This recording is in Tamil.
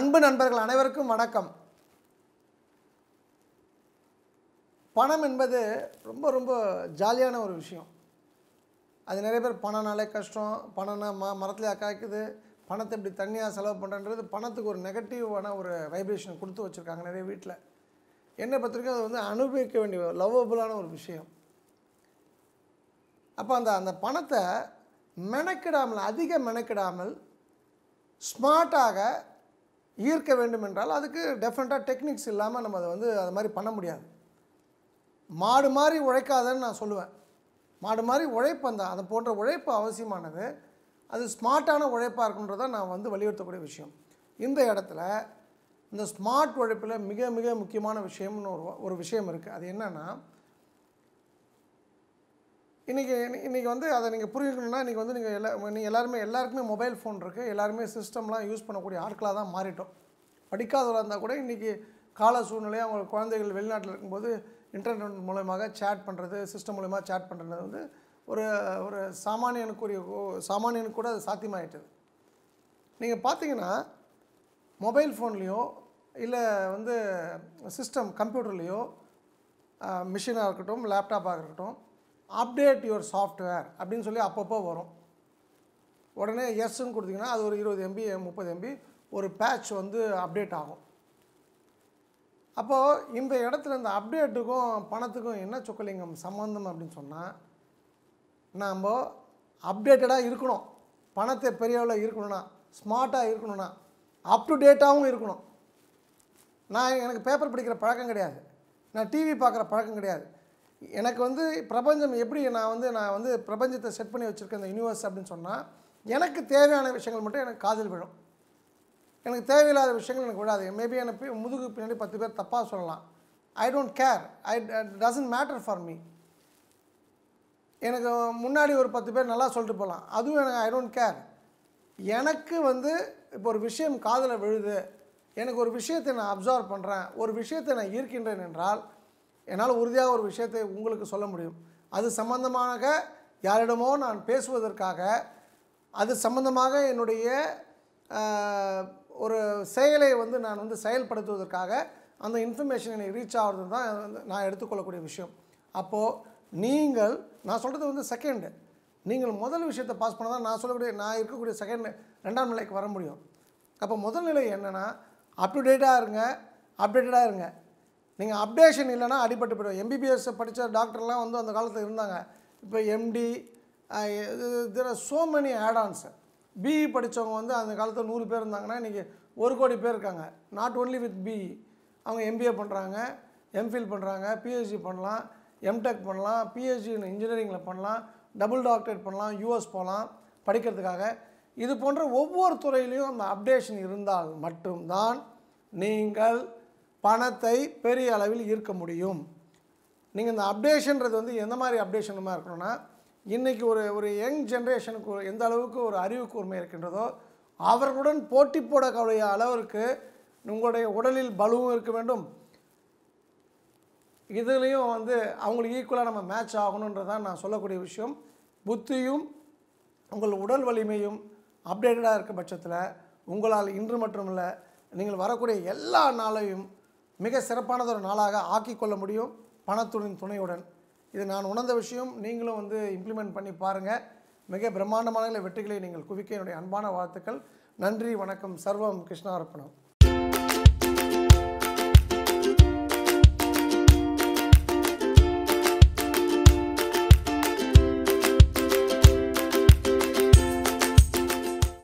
அன்பு நண்பர்கள் அனைவருக்கும் வணக்கம் பணம் என்பது ரொம்ப ரொம்ப ஜாலியான ஒரு விஷயம் அது நிறைய பேர் பணம்னாலே கஷ்டம் பணம்னா ம மரத்துலேயே காய்க்குது பணத்தை இப்படி தண்ணியாக செலவு பண்ணுறது பணத்துக்கு ஒரு நெகட்டிவான ஒரு வைப்ரேஷன் கொடுத்து வச்சுருக்காங்க நிறைய வீட்டில் என்னை பொறுத்தவரைக்கும் அது வந்து அனுபவிக்க வேண்டிய லவ்வபுளான ஒரு விஷயம் அப்போ அந்த அந்த பணத்தை மெனக்கிடாமல் அதிக மெனக்கிடாமல் ஸ்மார்ட்டாக ஈர்க்க வேண்டும் என்றால் அதுக்கு டெஃபினட்டாக டெக்னிக்ஸ் இல்லாமல் நம்ம அதை வந்து அது மாதிரி பண்ண முடியாது மாடு மாதிரி உழைக்காதன்னு நான் சொல்லுவேன் மாடு மாதிரி உழைப்பு அந்த அதை போன்ற உழைப்பு அவசியமானது அது ஸ்மார்ட்டான உழைப்பாக இருக்குன்றதை நான் வந்து வலியுறுத்தக்கூடிய விஷயம் இந்த இடத்துல இந்த ஸ்மார்ட் உழைப்பில் மிக மிக முக்கியமான விஷயம்னு ஒரு ஒரு விஷயம் இருக்குது அது என்னென்னா இன்றைக்கி இன்றைக்கி வந்து அதை நீங்கள் புரிஞ்சுக்கணும்னா இன்றைக்கி வந்து நீங்கள் எல்லா நீங்கள் எல்லாருமே எல்லாருக்குமே மொபைல் ஃபோன் இருக்குது எல்லாருமே சிஸ்டம்லாம் யூஸ் பண்ணக்கூடிய ஆட்களாக தான் மாறிட்டோம் படிக்காதவராக இருந்தால் கூட இன்றைக்கி கால சூழ்நிலையாக அவங்க குழந்தைகள் வெளிநாட்டில் இருக்கும்போது இன்டர்நெட் மூலயமாக சேட் பண்ணுறது சிஸ்டம் மூலயமா சேட் பண்ணுறது வந்து ஒரு ஒரு சாமானியனுக்குரிய சாமானியனுக்கு கூட அது சாத்தியமாயிட்டது நீங்கள் பார்த்தீங்கன்னா மொபைல் ஃபோன்லேயோ இல்லை வந்து சிஸ்டம் கம்ப்யூட்டர்லேயோ மிஷினாக இருக்கட்டும் லேப்டாப்பாக இருக்கட்டும் அப்டேட் யுவர் சாஃப்ட்வேர் அப்படின்னு சொல்லி அப்பப்போ வரும் உடனே எஸ்ன்னு கொடுத்தீங்கன்னா அது ஒரு இருபது எம்பி முப்பது எம்பி ஒரு பேட்ச் வந்து அப்டேட் ஆகும் அப்போது இந்த இடத்துல இந்த அப்டேட்டுக்கும் பணத்துக்கும் என்ன சொக்கலிங்கம் சம்மந்தம் அப்படின்னு சொன்னால் நாம் அப்டேட்டடாக இருக்கணும் பணத்தை பெரிய அளவில் இருக்கணும்னா ஸ்மார்ட்டாக இருக்கணும்னா அப் டு டேட்டாகவும் இருக்கணும் நான் எனக்கு பேப்பர் படிக்கிற பழக்கம் கிடையாது நான் டிவி பார்க்குற பழக்கம் கிடையாது எனக்கு வந்து பிரபஞ்சம் எப்படி நான் வந்து நான் வந்து பிரபஞ்சத்தை செட் பண்ணி வச்சுருக்கேன் இந்த யூனிவர்ஸ் அப்படின்னு சொன்னால் எனக்கு தேவையான விஷயங்கள் மட்டும் எனக்கு காதில் விழும் எனக்கு தேவையில்லாத விஷயங்கள் எனக்கு விழாது மேபி எனக்கு முதுகு பின்னாடி பத்து பேர் தப்பாக சொல்லலாம் I don't care I doesn't matter for me எனக்கு முன்னாடி ஒரு பத்து பேர் நல்லா சொல்லிட்டு போகலாம் அதுவும் எனக்கு ஐ டோன்ட் கேர் எனக்கு வந்து இப்போ ஒரு விஷயம் காதில் விழுது எனக்கு ஒரு விஷயத்தை நான் அப்சர்வ் பண்ணுறேன் ஒரு விஷயத்தை நான் ஈர்க்கின்றேன் என்றால் என்னால் உறுதியாக ஒரு விஷயத்தை உங்களுக்கு சொல்ல முடியும் அது சம்பந்தமாக யாரிடமோ நான் பேசுவதற்காக அது சம்பந்தமாக என்னுடைய ஒரு செயலை வந்து நான் வந்து செயல்படுத்துவதற்காக அந்த இன்ஃபர்மேஷன் எனக்கு ரீச் ஆகிறது தான் நான் எடுத்துக்கொள்ளக்கூடிய விஷயம் அப்போது நீங்கள் நான் சொல்கிறது வந்து செகண்டு நீங்கள் முதல் விஷயத்தை பாஸ் பண்ணால் தான் நான் சொல்லக்கூடிய நான் இருக்கக்கூடிய செகண்ட் ரெண்டாம் நிலைக்கு வர முடியும் அப்போ முதல் நிலை என்னென்னா அப்டுடேட்டாக இருங்க அப்டேட்டடாக இருங்க நீங்கள் அப்டேஷன் இல்லைனா அடிபட்டு போயிடும் எம்பிபிஎஸ் படித்த டாக்டர்லாம் வந்து அந்த காலத்தில் இருந்தாங்க இப்போ எம்டி இதில் சோ மெனி ஆடான்ஸு பிஇ e படித்தவங்க வந்து அந்த காலத்தில் நூறு பேர் இருந்தாங்கன்னா இன்றைக்கி ஒரு கோடி பேர் இருக்காங்க நாட் ஓன்லி வித் பிஇ அவங்க எம்பிஏ பண்ணுறாங்க எம்ஃபில் பண்ணுறாங்க பிஹெச்டி பண்ணலாம் எம்டெக் பண்ணலாம் பிஹெச்டி இன்ஜினியரிங்கில் பண்ணலாம் டபுள் டாக்டரேட் பண்ணலாம் யூஎஸ் போகலாம் படிக்கிறதுக்காக இது போன்ற ஒவ்வொரு துறையிலையும் அந்த அப்டேஷன் இருந்தால் மட்டும்தான் நீங்கள் பணத்தை பெரிய அளவில் ஈர்க்க முடியும் நீங்கள் இந்த அப்டேஷன்றது வந்து எந்த மாதிரி அப்டேஷனுமா இருக்கணும்னா இன்றைக்கி ஒரு ஒரு யங் ஜென்ரேஷனுக்கு எந்த அளவுக்கு ஒரு அறிவு கூர்மை இருக்கின்றதோ அவர்களுடன் போட்டி போடக்கூடிய அளவிற்கு உங்களுடைய உடலில் பலுவும் இருக்க வேண்டும் இதுலேயும் வந்து அவங்களுக்கு ஈக்குவலாக நம்ம மேட்ச் ஆகணுன்றதான் நான் சொல்லக்கூடிய விஷயம் புத்தியும் உங்கள் உடல் வலிமையும் அப்டேட்டடாக இருக்க பட்சத்தில் உங்களால் இன்று மட்டும் இல்லை நீங்கள் வரக்கூடிய எல்லா நாளையும் மிக சிறப்பானதொரு நாளாக ஆக்கிக்கொள்ள முடியும் பணத்துடன் துணையுடன் இது நான் உணர்ந்த விஷயம் நீங்களும் வந்து இம்ப்ளிமெண்ட் பண்ணி பாருங்கள் மிக பிரம்மாண்டமான வெற்றிகளை நீங்கள் குவிக்க என்னுடைய அன்பான வாழ்த்துக்கள் நன்றி வணக்கம் சர்வம் கிருஷ்ணார்ப்பணம்